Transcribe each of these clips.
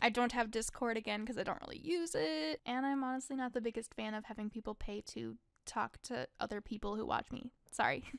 I don't have Discord again because I don't really use it. And I'm honestly not the biggest fan of having people pay to talk to other people who watch me. Sorry.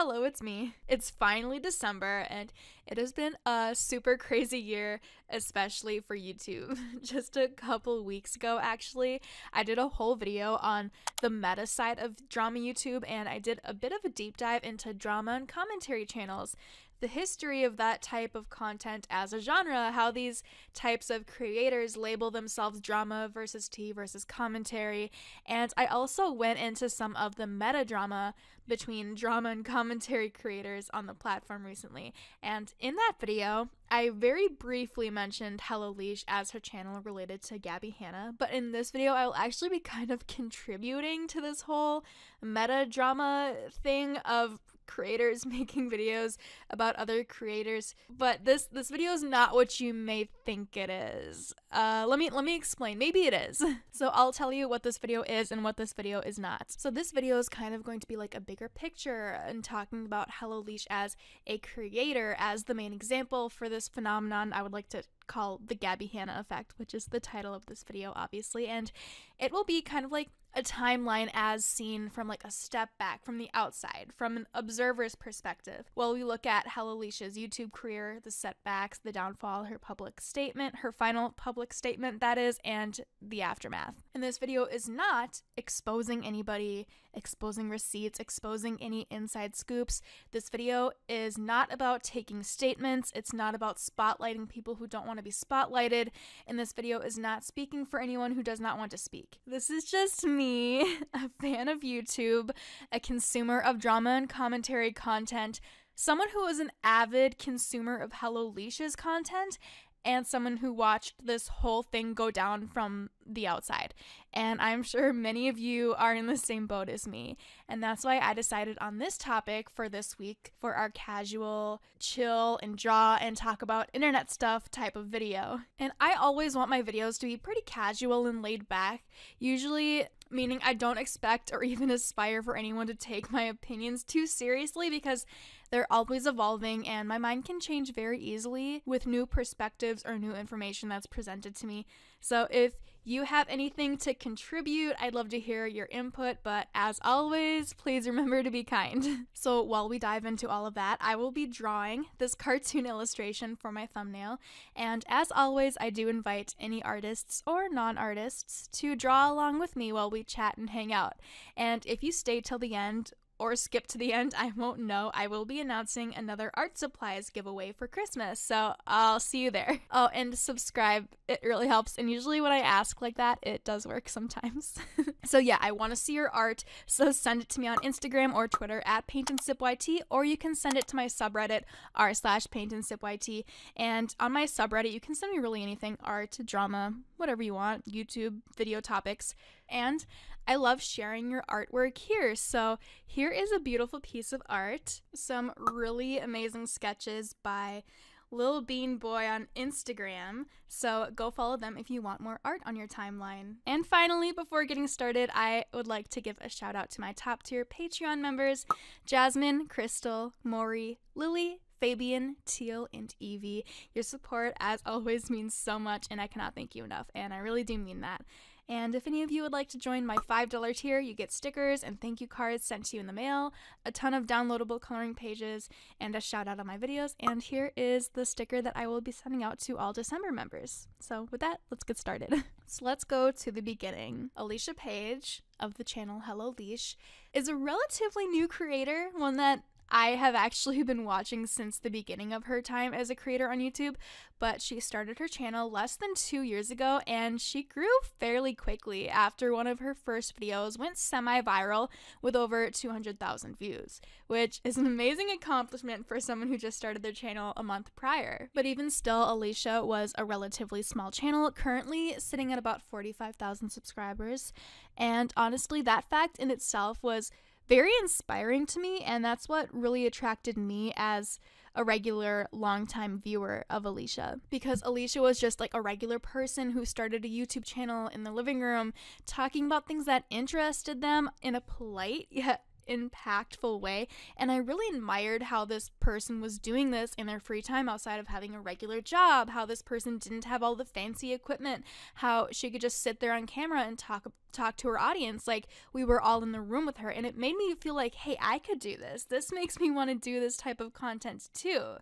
Hello, it's me. It's finally December, and it has been a super crazy year, especially for YouTube. Just a couple weeks ago, actually, I did a whole video on the meta side of drama YouTube, and I did a bit of a deep dive into drama and commentary channels the history of that type of content as a genre, how these types of creators label themselves drama versus tea versus commentary. And I also went into some of the metadrama between drama and commentary creators on the platform recently. And in that video, I very briefly mentioned Hello Leash as her channel related to Gabby Hanna, but in this video, I will actually be kind of contributing to this whole meta drama thing of creators making videos about other creators but this this video is not what you may think it is uh, let me let me explain maybe it is so i'll tell you what this video is and what this video is not so this video is kind of going to be like a bigger picture and talking about hello leash as a creator as the main example for this phenomenon i would like to call the gabby hanna effect which is the title of this video obviously and it will be kind of like a timeline as seen from like a step back from the outside from an observer's perspective while we look at how alicia's youtube career the setbacks the downfall her public statement her final public statement that is and the aftermath and this video is not exposing anybody exposing receipts exposing any inside scoops this video is not about taking statements it's not about spotlighting people who don't want to be spotlighted and this video is not speaking for anyone who does not want to speak this is just me, a fan of YouTube, a consumer of drama and commentary content, someone who was an avid consumer of Hello Leashes content, and someone who watched this whole thing go down from the outside. And I'm sure many of you are in the same boat as me. And that's why I decided on this topic for this week for our casual, chill, and draw and talk about internet stuff type of video. And I always want my videos to be pretty casual and laid back. Usually, meaning I don't expect or even aspire for anyone to take my opinions too seriously because they're always evolving and my mind can change very easily with new perspectives or new information that's presented to me. So if you have anything to contribute, I'd love to hear your input, but as always, please remember to be kind. so, while we dive into all of that, I will be drawing this cartoon illustration for my thumbnail, and as always, I do invite any artists or non artists to draw along with me while we chat and hang out. And if you stay till the end, or skip to the end, I won't know. I will be announcing another art supplies giveaway for Christmas. So I'll see you there. Oh, and subscribe. It really helps. And usually when I ask like that, it does work sometimes. so yeah, I want to see your art. So send it to me on Instagram or Twitter at paint and sip YT, or you can send it to my subreddit r slash paint and sip YT. And on my subreddit, you can send me really anything art, drama, whatever you want, YouTube video topics. And I love sharing your artwork here. So here is a beautiful piece of art, some really amazing sketches by Lil Bean Boy on Instagram. So go follow them if you want more art on your timeline. And finally, before getting started, I would like to give a shout out to my top tier Patreon members Jasmine, Crystal, Maury, Lily, Fabian, Teal, and Evie. Your support, as always, means so much, and I cannot thank you enough, and I really do mean that. And if any of you would like to join my $5 tier, you get stickers and thank you cards sent to you in the mail, a ton of downloadable coloring pages, and a shout out on my videos. And here is the sticker that I will be sending out to all December members. So, with that, let's get started. so, let's go to the beginning. Alicia Page of the channel Hello Leash is a relatively new creator, one that I have actually been watching since the beginning of her time as a creator on YouTube, but she started her channel less than two years ago and she grew fairly quickly after one of her first videos went semi viral with over 200,000 views, which is an amazing accomplishment for someone who just started their channel a month prior. But even still, Alicia was a relatively small channel, currently sitting at about 45,000 subscribers, and honestly, that fact in itself was very inspiring to me, and that's what really attracted me as a regular longtime viewer of Alicia because Alicia was just like a regular person who started a YouTube channel in the living room talking about things that interested them in a polite yet impactful way. And I really admired how this person was doing this in their free time outside of having a regular job, how this person didn't have all the fancy equipment, how she could just sit there on camera and talk talk to her audience like we were all in the room with her and it made me feel like hey i could do this this makes me want to do this type of content too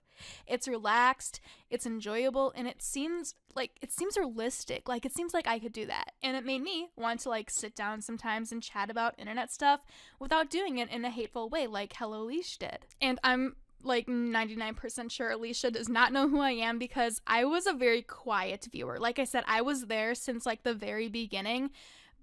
it's relaxed it's enjoyable and it seems like it seems realistic like it seems like i could do that and it made me want to like sit down sometimes and chat about internet stuff without doing it in a hateful way like hello leash did and i'm like 99% sure Alicia does not know who I am because I was a very quiet viewer. Like I said, I was there since like the very beginning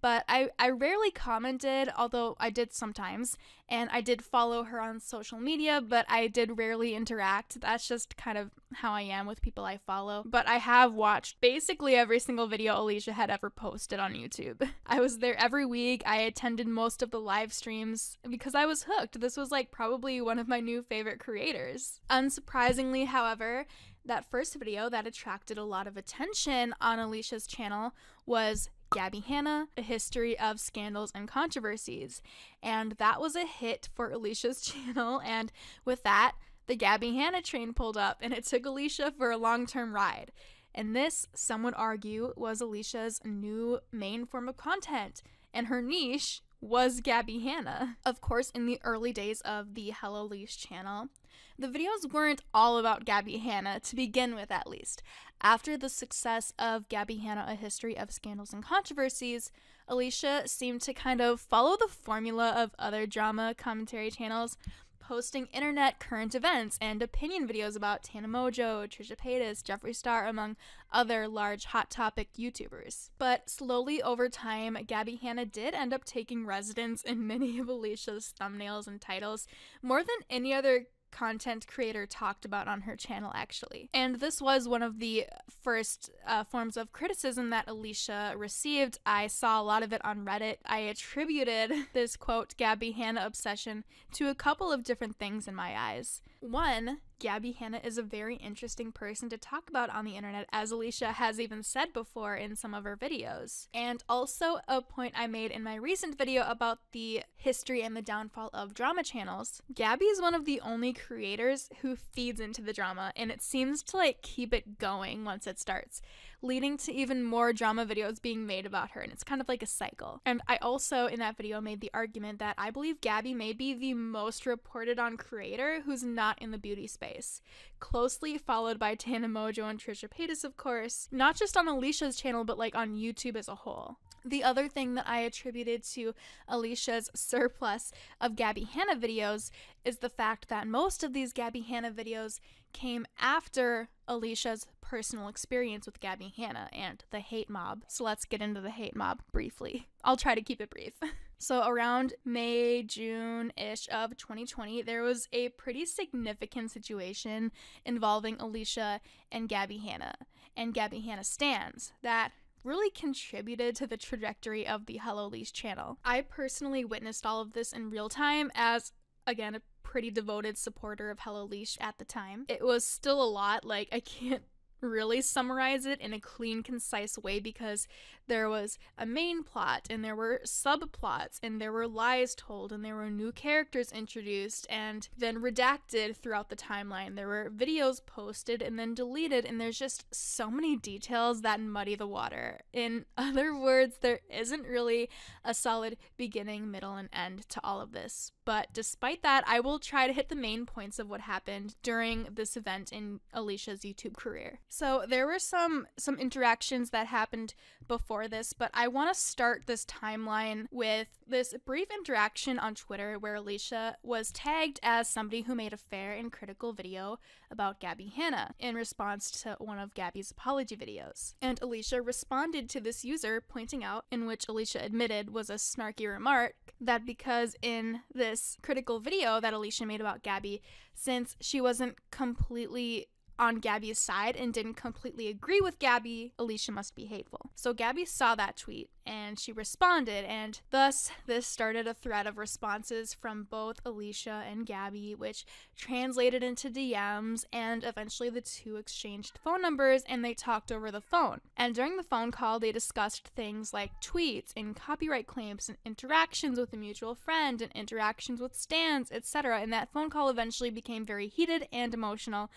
but I, I rarely commented, although I did sometimes. And I did follow her on social media, but I did rarely interact. That's just kind of how I am with people I follow. But I have watched basically every single video Alicia had ever posted on YouTube. I was there every week. I attended most of the live streams because I was hooked. This was like probably one of my new favorite creators. Unsurprisingly, however, that first video that attracted a lot of attention on Alicia's channel was Gabby Hanna, A History of Scandals and Controversies. And that was a hit for Alicia's channel. And with that, the Gabby Hanna train pulled up and it took Alicia for a long term ride. And this, some would argue, was Alicia's new main form of content. And her niche was Gabby Hanna. Of course, in the early days of the Hello Leash channel, the videos weren't all about Gabby Hanna, to begin with at least. After the success of Gabby Hanna A History of Scandals and Controversies, Alicia seemed to kind of follow the formula of other drama commentary channels, posting internet current events and opinion videos about Tana Mojo, Trisha Paytas, Jeffree Star, among other large Hot Topic YouTubers. But slowly over time, Gabby Hanna did end up taking residence in many of Alicia's thumbnails and titles more than any other content creator talked about on her channel, actually. And this was one of the first uh, forms of criticism that Alicia received. I saw a lot of it on Reddit. I attributed this quote, Gabby Hanna obsession, to a couple of different things in my eyes. One, Gabby Hanna is a very interesting person to talk about on the internet, as Alicia has even said before in some of her videos. And also, a point I made in my recent video about the history and the downfall of drama channels. Gabby is one of the only creators who feeds into the drama, and it seems to like keep it going once it starts leading to even more drama videos being made about her. And it's kind of like a cycle. And I also, in that video, made the argument that I believe Gabby may be the most reported on creator who's not in the beauty space. Closely followed by Tana Mojo and Trisha Paytas, of course, not just on Alicia's channel, but like on YouTube as a whole. The other thing that I attributed to Alicia's surplus of Gabby Hanna videos is the fact that most of these Gabby Hanna videos came after Alicia's personal experience with Gabby Hanna and the hate mob. So let's get into the hate mob briefly. I'll try to keep it brief. so around May, June ish of 2020, there was a pretty significant situation involving Alicia and Gabby Hanna and Gabby Hanna stands that really contributed to the trajectory of the Hello Leash channel. I personally witnessed all of this in real time as, again, a pretty devoted supporter of Hello Leash at the time. It was still a lot, like, I can't really summarize it in a clean, concise way because there was a main plot and there were subplots and there were lies told and there were new characters introduced and then redacted throughout the timeline. There were videos posted and then deleted and there's just so many details that muddy the water. In other words, there isn't really a solid beginning, middle, and end to all of this. But despite that, I will try to hit the main points of what happened during this event in Alicia's YouTube career. So there were some some interactions that happened before before this, but I want to start this timeline with this brief interaction on Twitter where Alicia was tagged as somebody who made a fair and critical video about Gabby Hanna in response to one of Gabby's apology videos. And Alicia responded to this user, pointing out, in which Alicia admitted was a snarky remark, that because in this critical video that Alicia made about Gabby, since she wasn't completely on Gabby's side and didn't completely agree with Gabby, Alicia must be hateful. So Gabby saw that tweet and she responded, and thus this started a thread of responses from both Alicia and Gabby, which translated into DMs, and eventually the two exchanged phone numbers and they talked over the phone. And during the phone call, they discussed things like tweets and copyright claims and interactions with a mutual friend and interactions with stands, etc. And that phone call eventually became very heated and emotional,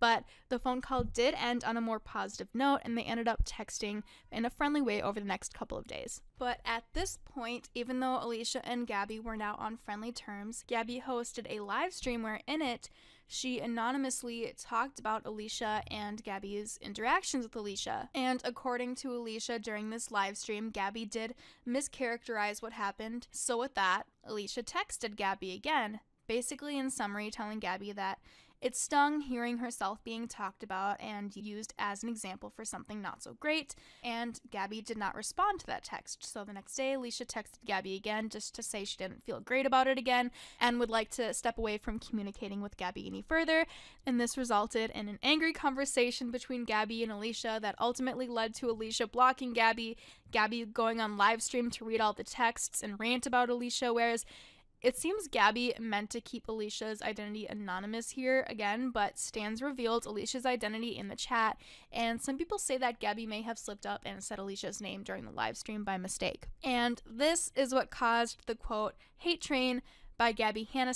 but the phone call did end on a more positive note, and they ended up texting in a friendly way over the next couple of days days. But at this point, even though Alicia and Gabby were now on friendly terms, Gabby hosted a live stream where in it she anonymously talked about Alicia and Gabby's interactions with Alicia. And according to Alicia during this live stream, Gabby did mischaracterize what happened. So with that, Alicia texted Gabby again, basically in summary telling Gabby that it stung hearing herself being talked about and used as an example for something not so great, and Gabby did not respond to that text. So the next day, Alicia texted Gabby again just to say she didn't feel great about it again and would like to step away from communicating with Gabby any further. And this resulted in an angry conversation between Gabby and Alicia that ultimately led to Alicia blocking Gabby, Gabby going on live stream to read all the texts and rant about Alicia, whereas it seems Gabby meant to keep Alicia's identity anonymous here again, but Stans revealed Alicia's identity in the chat, and some people say that Gabby may have slipped up and said Alicia's name during the live stream by mistake. And this is what caused the quote hate train by Gabby Hanna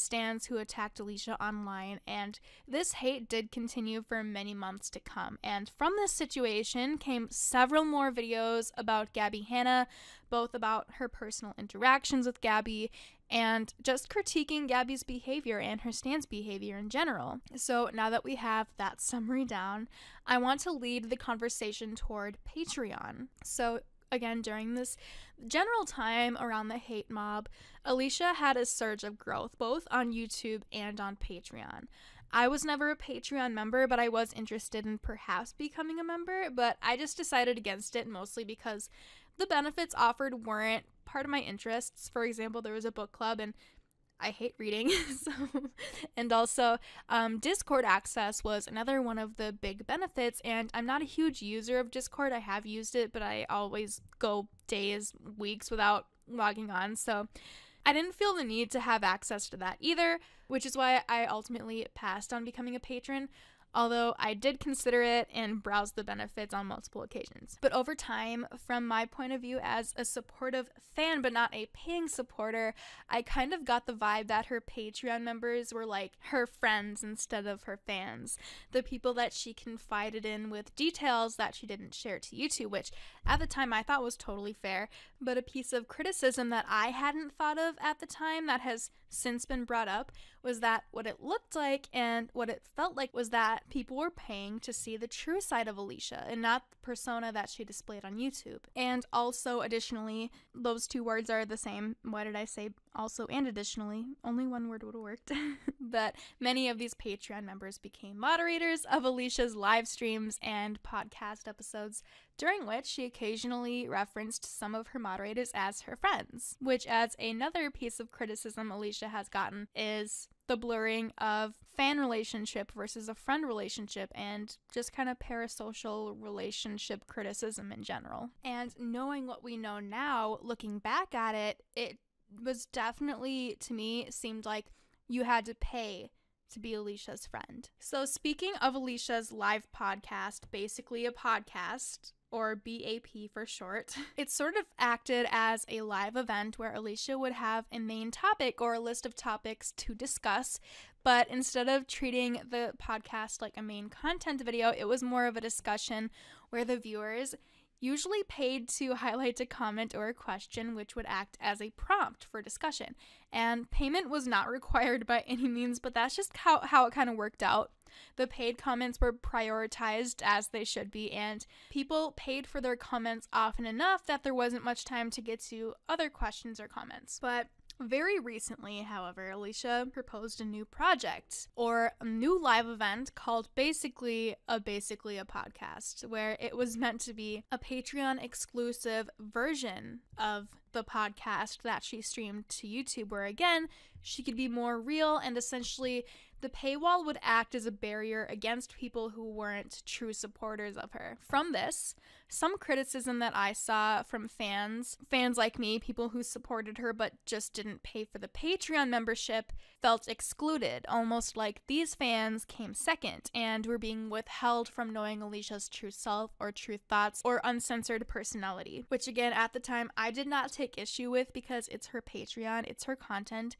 who attacked Alicia online, and this hate did continue for many months to come. And from this situation came several more videos about Gabby Hanna, both about her personal interactions with Gabby and just critiquing Gabby's behavior and her stance behavior in general. So now that we have that summary down, I want to lead the conversation toward Patreon. So again during this general time around the hate mob, Alicia had a surge of growth both on YouTube and on Patreon. I was never a Patreon member, but I was interested in perhaps becoming a member, but I just decided against it mostly because the benefits offered weren't part of my interests. For example, there was a book club and I hate reading. so, and also, um, Discord access was another one of the big benefits. And I'm not a huge user of Discord. I have used it, but I always go days, weeks without logging on. So, I didn't feel the need to have access to that either, which is why I ultimately passed on becoming a patron although I did consider it and browse the benefits on multiple occasions. But over time, from my point of view as a supportive fan but not a paying supporter, I kind of got the vibe that her Patreon members were like her friends instead of her fans, the people that she confided in with details that she didn't share to YouTube, which at the time I thought was totally fair, but a piece of criticism that I hadn't thought of at the time that has since been brought up was that what it looked like and what it felt like was that people were paying to see the true side of Alicia and not the persona that she displayed on YouTube. And also, additionally, those two words are the same. Why did I say also, and additionally, only one word would have worked, but many of these Patreon members became moderators of Alicia's live streams and podcast episodes, during which she occasionally referenced some of her moderators as her friends, which adds another piece of criticism Alicia has gotten is the blurring of fan relationship versus a friend relationship and just kind of parasocial relationship criticism in general. And knowing what we know now, looking back at it, it was definitely, to me, seemed like you had to pay to be Alicia's friend. So, speaking of Alicia's live podcast, basically a podcast, or BAP for short, it sort of acted as a live event where Alicia would have a main topic or a list of topics to discuss. But instead of treating the podcast like a main content video, it was more of a discussion where the viewers usually paid to highlight a comment or a question which would act as a prompt for discussion. And payment was not required by any means, but that's just how, how it kind of worked out. The paid comments were prioritized as they should be, and people paid for their comments often enough that there wasn't much time to get to other questions or comments. But very recently, however, Alicia proposed a new project or a new live event called Basically a Basically a Podcast, where it was meant to be a Patreon exclusive version of the podcast that she streamed to YouTube, where again, she could be more real and essentially the paywall would act as a barrier against people who weren't true supporters of her. From this, some criticism that I saw from fans, fans like me, people who supported her but just didn't pay for the Patreon membership, felt excluded, almost like these fans came second and were being withheld from knowing Alicia's true self or true thoughts or uncensored personality, which again, at the time, I did not take issue with because it's her Patreon, it's her content,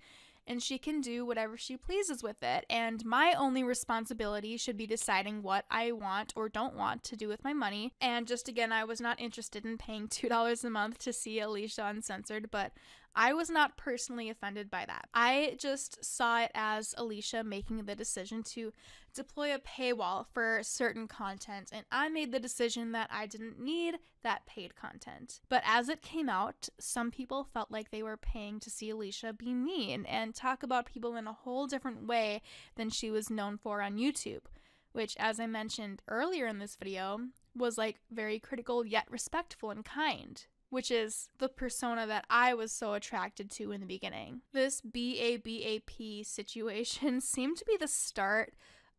and she can do whatever she pleases with it. And my only responsibility should be deciding what I want or don't want to do with my money. And just again, I was not interested in paying $2 a month to see Alicia Uncensored, but I was not personally offended by that. I just saw it as Alicia making the decision to deploy a paywall for certain content, and I made the decision that I didn't need that paid content. But as it came out, some people felt like they were paying to see Alicia be mean and talk about people in a whole different way than she was known for on YouTube, which, as I mentioned earlier in this video, was like very critical yet respectful and kind which is the persona that I was so attracted to in the beginning. This BABAP situation seemed to be the start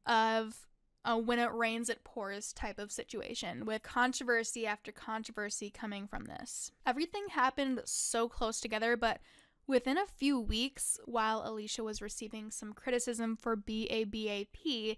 of a when it rains, it pours type of situation, with controversy after controversy coming from this. Everything happened so close together, but Within a few weeks, while Alicia was receiving some criticism for BABAP,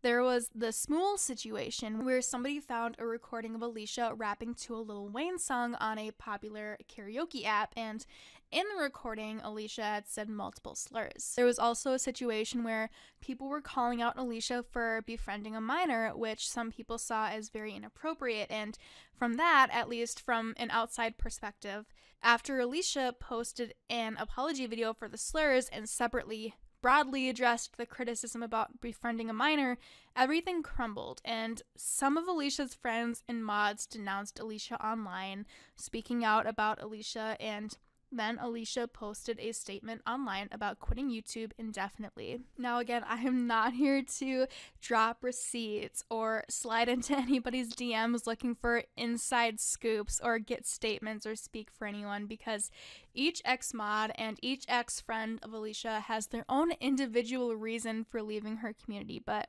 there was the Smool situation where somebody found a recording of Alicia rapping to a Lil Wayne song on a popular karaoke app, and in the recording, Alicia had said multiple slurs. There was also a situation where people were calling out Alicia for befriending a minor, which some people saw as very inappropriate, and from that, at least from an outside perspective, after Alicia posted an apology video for the slurs and separately broadly addressed the criticism about befriending a minor, everything crumbled, and some of Alicia's friends and mods denounced Alicia online, speaking out about Alicia and then Alicia posted a statement online about quitting YouTube indefinitely. Now, again, I am not here to drop receipts or slide into anybody's DMs looking for inside scoops or get statements or speak for anyone because each ex mod and each ex friend of Alicia has their own individual reason for leaving her community. But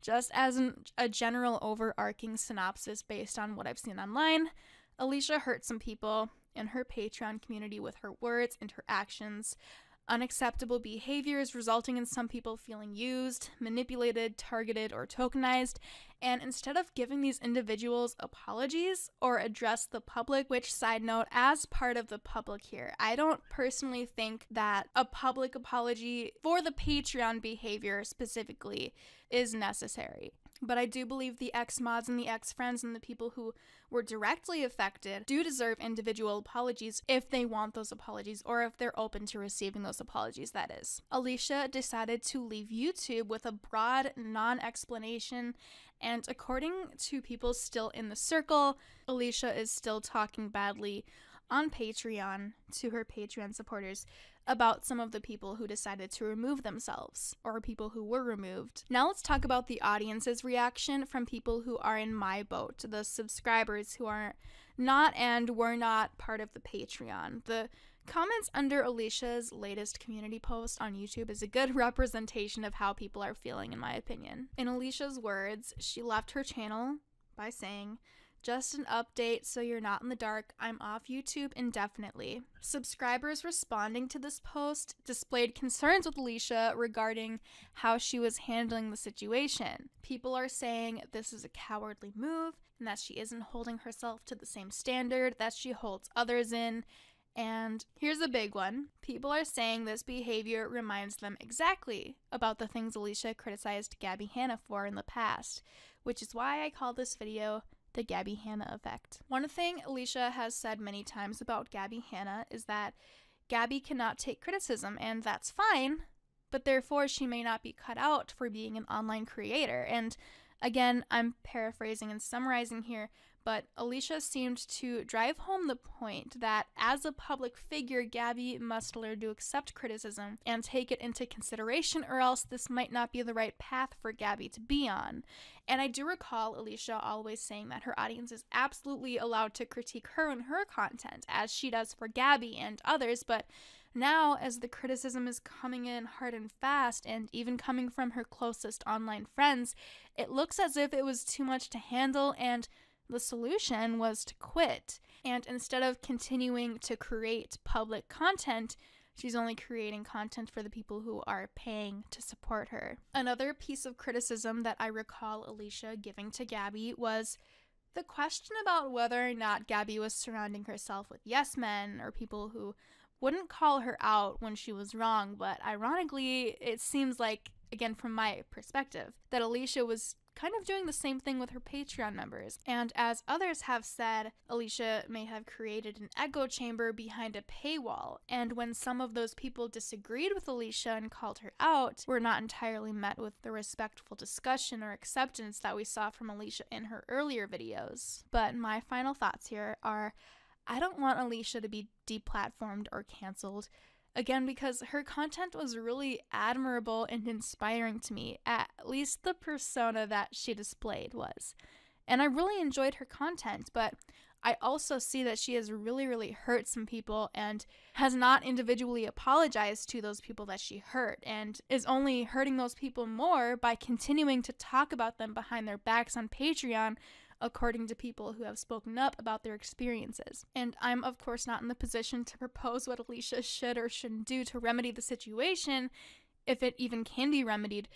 just as an, a general overarching synopsis based on what I've seen online, Alicia hurt some people, and her Patreon community with her words and her actions. Unacceptable behaviors resulting in some people feeling used, manipulated, targeted, or tokenized, and instead of giving these individuals apologies or address the public, which, side note, as part of the public here, I don't personally think that a public apology for the Patreon behavior specifically is necessary. But I do believe the ex mods and the ex friends and the people who were directly affected do deserve individual apologies if they want those apologies or if they're open to receiving those apologies, that is. Alicia decided to leave YouTube with a broad non explanation, and according to people still in the circle, Alicia is still talking badly on Patreon to her Patreon supporters about some of the people who decided to remove themselves or people who were removed. Now let's talk about the audience's reaction from people who are in my boat, the subscribers who are not and were not part of the Patreon. The comments under Alicia's latest community post on YouTube is a good representation of how people are feeling, in my opinion. In Alicia's words, she left her channel by saying, just an update so you're not in the dark, I'm off YouTube indefinitely. Subscribers responding to this post displayed concerns with Alicia regarding how she was handling the situation. People are saying this is a cowardly move and that she isn't holding herself to the same standard that she holds others in. And here's a big one people are saying this behavior reminds them exactly about the things Alicia criticized Gabby Hanna for in the past, which is why I call this video the Gabby Hanna effect. One thing Alicia has said many times about Gabby Hanna is that Gabby cannot take criticism, and that's fine, but therefore she may not be cut out for being an online creator. And again, I'm paraphrasing and summarizing here, but Alicia seemed to drive home the point that as a public figure, Gabby must learn to accept criticism and take it into consideration, or else this might not be the right path for Gabby to be on. And I do recall Alicia always saying that her audience is absolutely allowed to critique her and her content, as she does for Gabby and others, but now, as the criticism is coming in hard and fast, and even coming from her closest online friends, it looks as if it was too much to handle and the solution was to quit. And instead of continuing to create public content, She's only creating content for the people who are paying to support her. Another piece of criticism that I recall Alicia giving to Gabby was the question about whether or not Gabby was surrounding herself with yes men or people who wouldn't call her out when she was wrong, but ironically, it seems like, again, from my perspective, that Alicia was kind of doing the same thing with her Patreon members. And as others have said, Alicia may have created an echo chamber behind a paywall. And when some of those people disagreed with Alicia and called her out, were not entirely met with the respectful discussion or acceptance that we saw from Alicia in her earlier videos. But my final thoughts here are I don't want Alicia to be deplatformed or canceled Again, because her content was really admirable and inspiring to me, at least the persona that she displayed was. And I really enjoyed her content, but I also see that she has really, really hurt some people and has not individually apologized to those people that she hurt and is only hurting those people more by continuing to talk about them behind their backs on Patreon according to people who have spoken up about their experiences. And I'm, of course, not in the position to propose what Alicia should or shouldn't do to remedy the situation, if it even can be remedied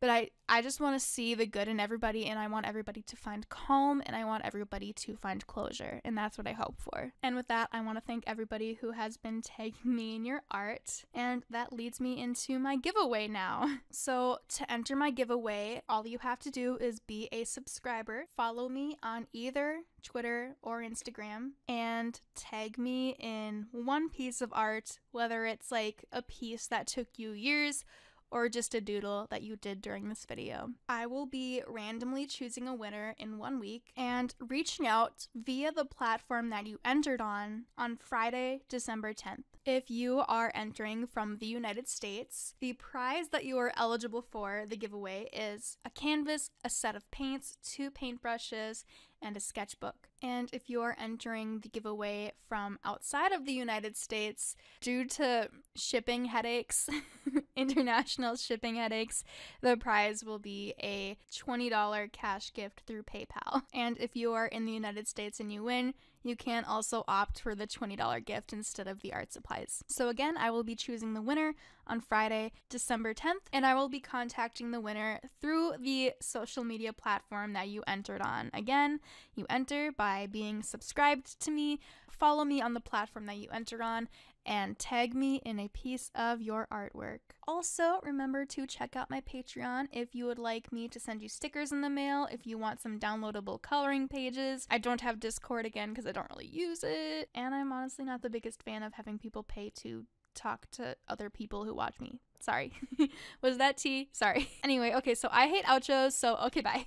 but I I just want to see the good in everybody and I want everybody to find calm and I want everybody to find closure and that's what I hope for. And with that, I want to thank everybody who has been tagging me in your art and that leads me into my giveaway now. So, to enter my giveaway, all you have to do is be a subscriber, follow me on either Twitter or Instagram and tag me in one piece of art, whether it's like a piece that took you years or just a doodle that you did during this video. I will be randomly choosing a winner in one week and reaching out via the platform that you entered on on Friday, December 10th. If you are entering from the United States, the prize that you are eligible for, the giveaway, is a canvas, a set of paints, two paintbrushes, and a sketchbook. And if you are entering the giveaway from outside of the United States, due to shipping headaches, international shipping headaches, the prize will be a $20 cash gift through PayPal. And if you are in the United States and you win, you can also opt for the $20 gift instead of the art supplies. So, again, I will be choosing the winner on Friday, December 10th, and I will be contacting the winner through the social media platform that you entered on. Again, you enter by by being subscribed to me, follow me on the platform that you enter on, and tag me in a piece of your artwork. Also, remember to check out my Patreon if you would like me to send you stickers in the mail, if you want some downloadable coloring pages. I don't have Discord again because I don't really use it, and I'm honestly not the biggest fan of having people pay to talk to other people who watch me. Sorry. Was that tea? Sorry. Anyway, okay, so I hate outros, so okay, bye.